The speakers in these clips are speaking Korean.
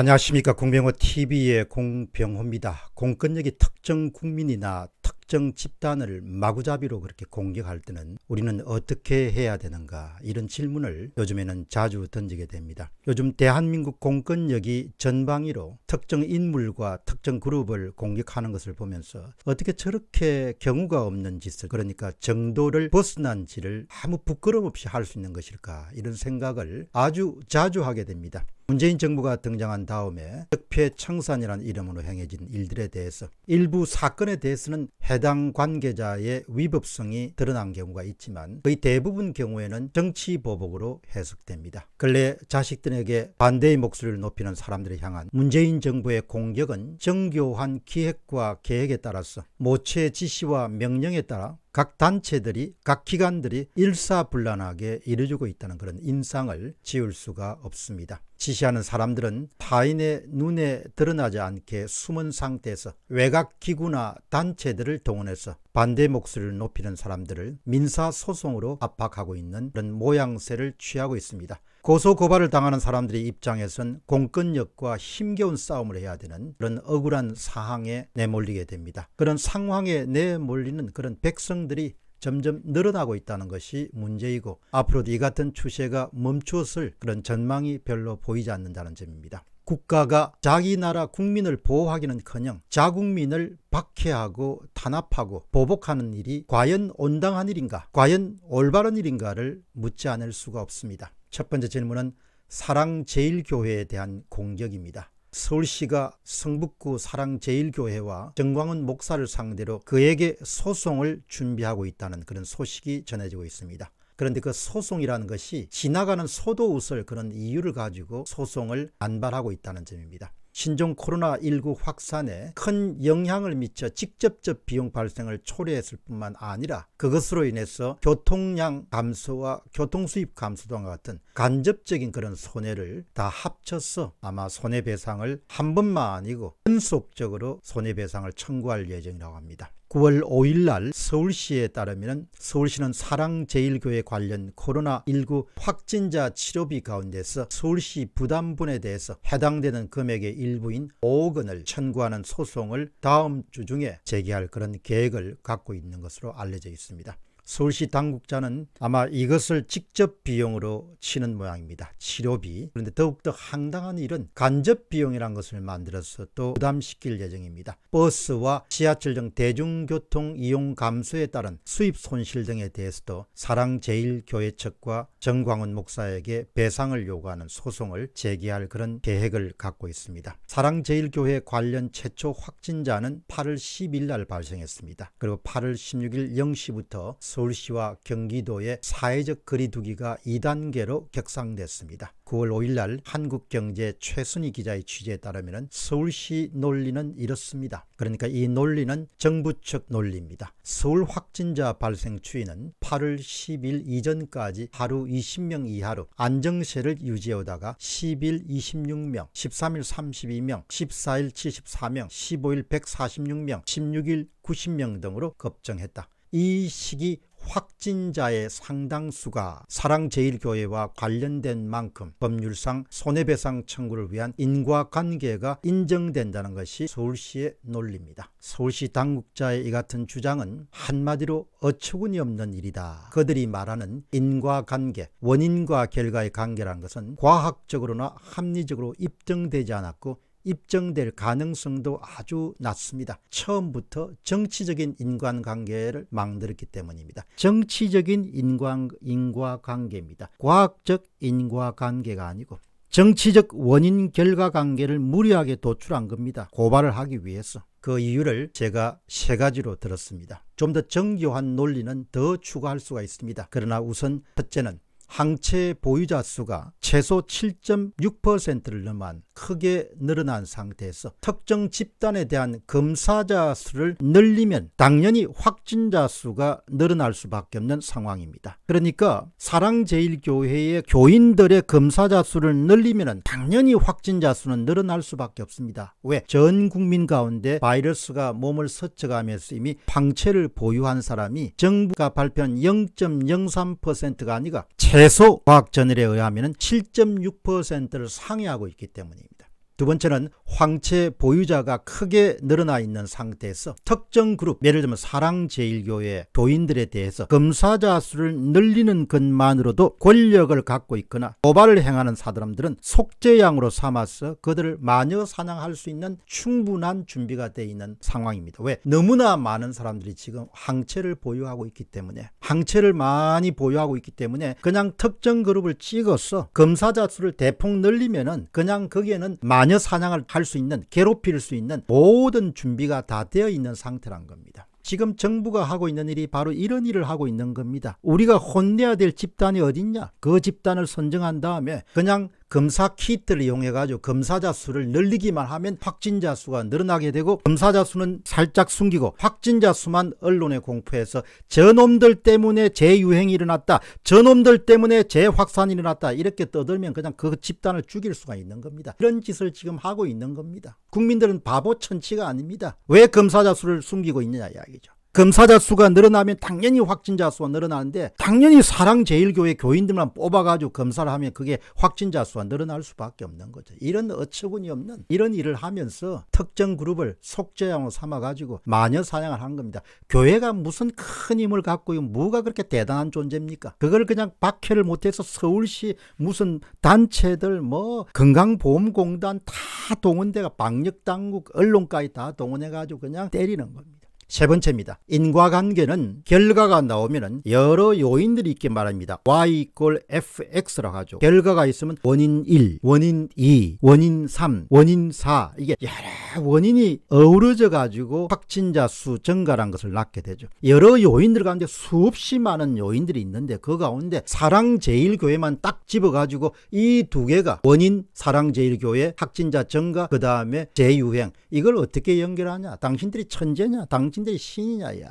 안녕하십니까 공병호 TV의 공병호입니다. 공권력이 특정 국민이나 특정 집단을 마구잡이로 그렇게 공격할 때는 우리는 어떻게 해야 되는가 이런 질문을 요즘에는 자주 던지게 됩니다. 요즘 대한민국 공권력이 전방위로 특정 인물과 특정 그룹을 공격하는 것을 보면서 어떻게 저렇게 경우가 없는 짓을 그러니까 정도를 벗어난 짓을 아무 부끄럼 없이 할 수 있는 것일까 이런 생각을 아주 자주 하게 됩니다. 문재인 정부가 등장한 다음에 적폐 청산이라는 이름으로 행해진 일들에 대해서 일부 사건에 대해서는 해당 관계자의 위법성이 드러난 경우가 있지만 거의 대부분 경우에는 정치 보복으로 해석됩니다. 근래 자식들에게 반대의 목소리를 높이는 사람들을 향한 문재인 정부의 공격은 정교한 기획과 계획에 따라서 모체 지시와 명령에 따라 각 단체들이 각 기관들이 일사불란하게 이루어지고 있다는 그런 인상을 지울 수가 없습니다. 지시하는 사람들은 타인의 눈에 드러나지 않게 숨은 상태에서 외곽기구나 단체들을 동원해서 반대 목소리를 높이는 사람들을 민사소송으로 압박하고 있는 그런 모양새를 취하고 있습니다. 고소 고발을 당하는 사람들의 입장에선 공권력과 힘겨운 싸움을 해야 되는 그런 억울한 사항에 내몰리게 됩니다. 그런 상황에 내몰리는 그런 백성들이 점점 늘어나고 있다는 것이 문제이고 앞으로도 이 같은 추세가 멈추었을 그런 전망이 별로 보이지 않는다는 점입니다. 국가가 자기 나라 국민을 보호하기는커녕 자국민을 박해하고 탄압하고 보복하는 일이 과연 온당한 일인가 과연 올바른 일인가를 묻지 않을 수가 없습니다. 첫 번째 질문은 사랑제일교회에 대한 공격입니다. 서울시가 성북구 사랑제일교회와 정광훈 목사를 상대로 그에게 소송을 준비하고 있다는 그런 소식이 전해지고 있습니다. 그런데 그 소송이라는 것이 지나가는 소도웃을 그런 이유를 가지고 소송을 안발하고 있다는 점입니다. 신종 코로나19 확산에 큰 영향을 미쳐 직접적 비용 발생을 초래했을 뿐만 아니라 그것으로 인해서 교통량 감소와 교통수입 감소 등과 같은 간접적인 그런 손해를 다 합쳐서 아마 손해배상을 한 번만 아니고 연속적으로 손해배상을 청구할 예정이라고 합니다. 9월 5일 날 서울시에 따르면 서울시는 사랑제일교회 관련 코로나19 확진자 치료비 가운데서 서울시 부담분에 대해서 해당되는 금액의 일부인 5억 원을 청구하는 소송을 다음 주 중에 제기할 그런 계획을 갖고 있는 것으로 알려져 있습니다. 서울시 당국자는 아마 이것을 직접 비용으로 치는 모양입니다. 치료비. 그런데 더욱더 황당한 일은 간접 비용이라는 것을 만들어서 또 부담시킬 예정입니다. 버스와 지하철 등 대중교통 이용 감소에 따른 수입 손실 등에 대해서도 사랑제일교회 측과 정광훈 목사에게 배상을 요구하는 소송을 제기할 그런 계획을 갖고 있습니다. 사랑제일교회 관련 최초 확진자는 8월 10일 날 발생했습니다. 그리고 8월 16일 0시부터 서울시와 경기도의 사회적 거리두기가 2단계로 격상됐습니다. 9월 5일 날 한국경제 최순희 기자의 취재에 따르면 서울시 논리는 이렇습니다. 그러니까 이 논리는 정부 측 논리입니다. 서울 확진자 발생 추이는 8월 10일 이전까지 하루 20명 이하로 안정세를 유지해오다가 10일 26명, 13일 32명, 14일 74명, 15일 146명, 16일 90명 등으로 급증했다. 이 시기 확진자의 상당수가 사랑제일교회와 관련된 만큼 법률상 손해배상 청구를 위한 인과관계가 인정된다는 것이 서울시의 논리입니다. 서울시 당국자의 이 같은 주장은 한마디로 어처구니 없는 일이다. 그들이 말하는 인과관계, 원인과 결과의 관계란 것은 과학적으로나 합리적으로 입증되지 않았고 입증될 가능성도 아주 낮습니다. 처음부터 정치적인 인간관계를 망들었기 때문입니다. 정치적인 인간, 인과관계입니다. 과학적 인과관계가 아니고 정치적 원인 결과 관계를 무리하게 도출한 겁니다. 고발을 하기 위해서. 그 이유를 제가 세 가지로 들었습니다. 좀 더 정교한 논리는 더 추가할 수가 있습니다. 그러나 우선 첫째는 항체 보유자 수가 최소 7.6%를 넘한 크게 늘어난 상태에서 특정 집단에 대한 검사자 수를 늘리면 당연히 확진자 수가 늘어날 수밖에 없는 상황입니다. 그러니까 사랑제일교회의 교인들의 검사자 수를 늘리면 당연히 확진자 수는 늘어날 수밖에 없습니다. 왜? 전 국민 가운데 바이러스가 몸을 서쳐가면서 이미 항체를 보유한 사람이 정부가 발표한 0.03%가 아니라 최 대소 과학저널에 의하면 7.6%를 상회하고 있기 때문입니다. 두 번째는 황체 보유자가 크게 늘어나 있는 상태에서 특정 그룹 예를 들면 사랑제일교회 교인들에 대해서 검사자 수를 늘리는 것만으로도 권력을 갖고 있거나 도발을 행하는 사람들은 속죄양으로 삼아서 그들을 마녀 사냥할 수 있는 충분한 준비가 되어 있는 상황입니다. 왜? 너무나 많은 사람들이 지금 황체를 보유하고 있기 때문에 황체를 많이 보유하고 있기 때문에 그냥 특정 그룹을 찍어서 검사자 수를 대폭 늘리면은 그냥 거기에는 마녀 자녀 사냥을 할 수 있는 괴롭힐 수 있는 모든 준비가 다 되어 있는 상태란 겁니다. 지금 정부가 하고 있는 일이 바로 이런 일을 하고 있는 겁니다. 우리가 혼내야 될 집단이 어딨냐? 그 집단을 선정한 다음에 그냥 검사 키트를 이용해 가지고 검사자 수를 늘리기만 하면 확진자 수가 늘어나게 되고 검사자 수는 살짝 숨기고 확진자 수만 언론에 공포해서 저놈들 때문에 재유행이 일어났다. 저놈들 때문에 재확산이 일어났다. 이렇게 떠들면 그냥 그 집단을 죽일 수가 있는 겁니다. 이런 짓을 지금 하고 있는 겁니다. 국민들은 바보 천치가 아닙니다. 왜 검사자 수를 숨기고 있느냐 이야기죠. 검사자 수가 늘어나면 당연히 확진자 수가 늘어나는데 당연히 사랑제일교회 교인들만 뽑아가지고 검사를 하면 그게 확진자 수가 늘어날 수밖에 없는 거죠. 이런 어처구니 없는 이런 일을 하면서 특정 그룹을 속죄양으로 삼아가지고 마녀 사냥을 한 겁니다. 교회가 무슨 큰 힘을 갖고 뭐가 그렇게 대단한 존재입니까? 그걸 그냥 박해를 못해서 서울시 무슨 단체들 뭐 건강보험공단 다 동원돼가 방역당국 언론까지 다 동원해가지고 그냥 때리는 겁니다. 세 번째입니다. 인과관계는 결과가 나오면 여러 요인들이 있기 말합니다. y equal fx라고 하죠. 결과가 있으면 원인 1, 원인 2, 원인 3, 원인 4 이게 여러 다 원인이 어우러져 가지고 확진자 수 증가란 것을 낳게 되죠. 여러 요인들 가운데 수없이 많은 요인들이 있는데 그 가운데 사랑제일교회만 딱 집어가지고 이 두 개가 원인 사랑제일교회 확진자 증가 그 다음에 재유행 이걸 어떻게 연결하냐 당신들이 천재냐 당신들이 신이냐 야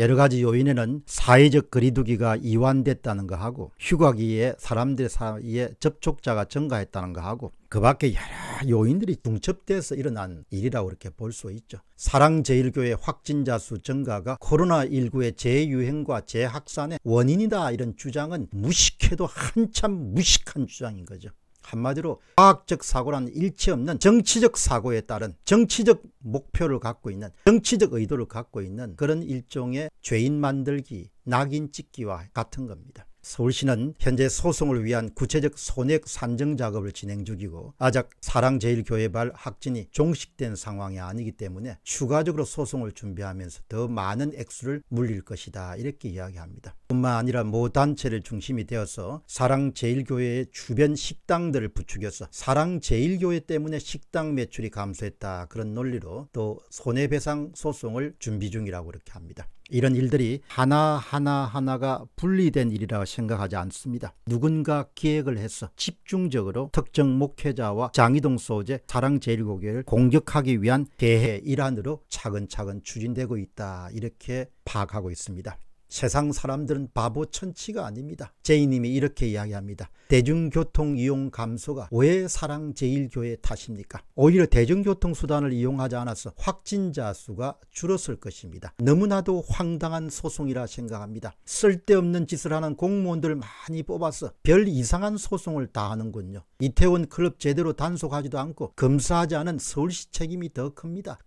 여러 가지 요인에는 사회적 거리두기가 이완됐다는 거하고 휴가기에 사람들 사이에 접촉자가 증가했다는 거하고 그 밖에 여러 요인들이 중첩돼서 일어난 일이라고 이렇게 볼 수 있죠. 사랑제일교회 확진자 수 증가가 코로나19의 재유행과 재확산의 원인이다 이런 주장은 무식해도 한참 무식한 주장인 거죠. 한마디로 과학적 사고라는 일치 없는 정치적 사고에 따른 정치적 목표를 갖고 있는 정치적 의도를 갖고 있는 그런 일종의 죄인 만들기 낙인 찍기와 같은 겁니다. 서울시는 현재 소송을 위한 구체적 손액 산정 작업을 진행 중이고 아작 사랑제일교회발 학진이 종식된 상황이 아니기 때문에 추가적으로 소송을 준비하면서 더 많은 액수를 물릴 것이다 이렇게 이야기합니다. 뿐만 아니라 모단체를 중심이 되어서 사랑제일교회의 주변 식당들을 부추겨서 사랑제일교회 때문에 식당 매출이 감소했다 그런 논리로 또 손해배상 소송을 준비 중이라고 이렇게 합니다. 이런 일들이 하나하나 하나가 분리된 일이라고 생각하지 않습니다. 누군가 기획을 해서 집중적으로 특정 목회자와 장희동 소재 사랑제일고개를 공격하기 위한 대회 일환으로 차근차근 추진되고 있다 이렇게 파악하고 있습니다. 세상 사람들은 바보 천치가 아닙니다. 제이님이 이렇게 이야기합니다. 대중교통 이용 감소가 왜 사랑제일교회 탓입니까? 오히려 대중교통 수단을 이용하지 않아서 확진자 수가 줄었을 것입니다. 너무나도 황당한 소송이라 생각합니다. 쓸데없는 짓을 하는 공무원들 많이 뽑아서 별 이상한 소송을 다 하는군요. 이태원 클럽 제대로 단속하지도 않고 검사하지 않은 서울시 책임이 더 큽니다.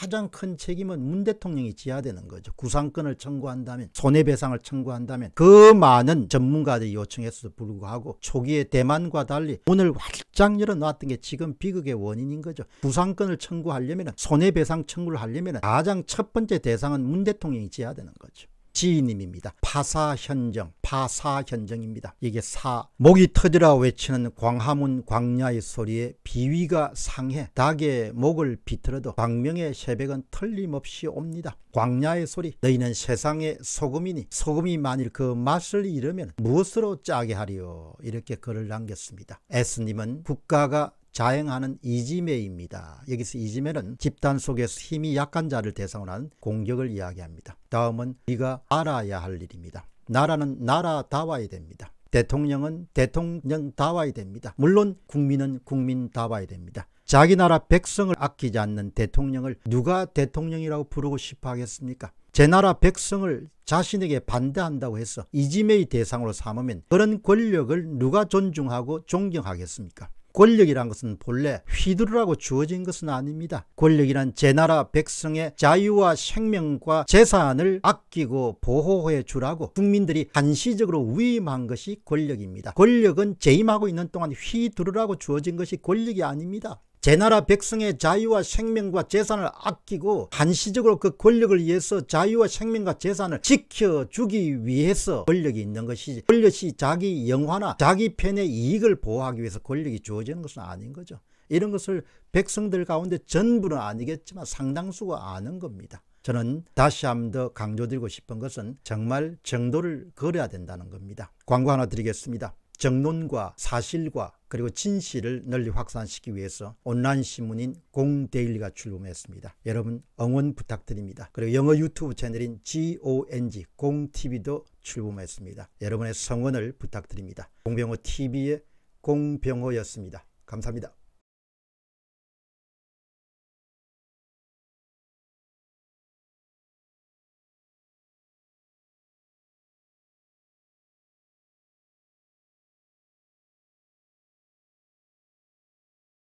가장 큰 책임은 문 대통령이 지어야 되는 거죠. 구상권을 청구한다면 손해배상을 청구한다면 그 많은 전문가들이 요청했어도 불구하고 초기에 대만과 달리 문을 활짝 열어놨던 게 지금 비극의 원인인 거죠. 구상권을 청구하려면 손해배상 청구를 하려면 가장 첫 번째 대상은 문 대통령이 지어야 되는 거죠. 지인님입니다. 파사현정, 파사현정입니다. 이게 사, 목이 터지라 외치는 광화문 광야의 소리에 비위가 상해 닭의 목을 비틀어도 광명의 새벽은 틀림없이 옵니다. 광야의 소리, 너희는 세상의 소금이니 소금이 만일 그 맛을 잃으면 무엇으로 짜게 하리요? 이렇게 글을 남겼습니다. S님은 국가가 자행하는 이지매입니다. 여기서 이지매는 집단 속에서 힘이 약한 자를 대상으로 한 공격을 이야기합니다. 다음은 네가 알아야 할 일입니다. 나라는 나라다워야 됩니다. 대통령은 대통령다워야 됩니다. 물론 국민은 국민다워야 됩니다. 자기 나라 백성을 아끼지 않는 대통령을 누가 대통령이라고 부르고 싶어 하겠습니까? 제 나라 백성을 자신에게 반대한다고 해서 이지메의 대상으로 삼으면 그런 권력을 누가 존중하고 존경하겠습니까? 권력이란 것은 본래 휘두르라고 주어진 것은 아닙니다. 권력이란 제 나라 백성의 자유와 생명과 재산을 아끼고 보호해 주라고 국민들이 한시적으로 위임한 것이 권력입니다. 권력은 재임하고 있는 동안 휘두르라고 주어진 것이 권력이 아닙니다. 제 나라 백성의 자유와 생명과 재산을 아끼고 한시적으로 그 권력을 위해서 자유와 생명과 재산을 지켜주기 위해서 권력이 있는 것이지 권력이 자기 영화나 자기 편의 이익을 보호하기 위해서 권력이 주어지는 것은 아닌 거죠. 이런 것을 백성들 가운데 전부는 아니겠지만 상당수가 아는 겁니다. 저는 다시 한번더 강조드리고 싶은 것은 정말 정도를 걸어야 된다는 겁니다. 광고 하나 드리겠습니다. 정론과 사실과 그리고 진실을 널리 확산시키기 위해서 온라인 신문인 공데일리가 출범했습니다. 여러분 응원 부탁드립니다. 그리고 영어 유튜브 채널인 GONG 공TV도 출범했습니다. 여러분의 성원을 부탁드립니다. 공병호 TV의 공병호였습니다. 감사합니다.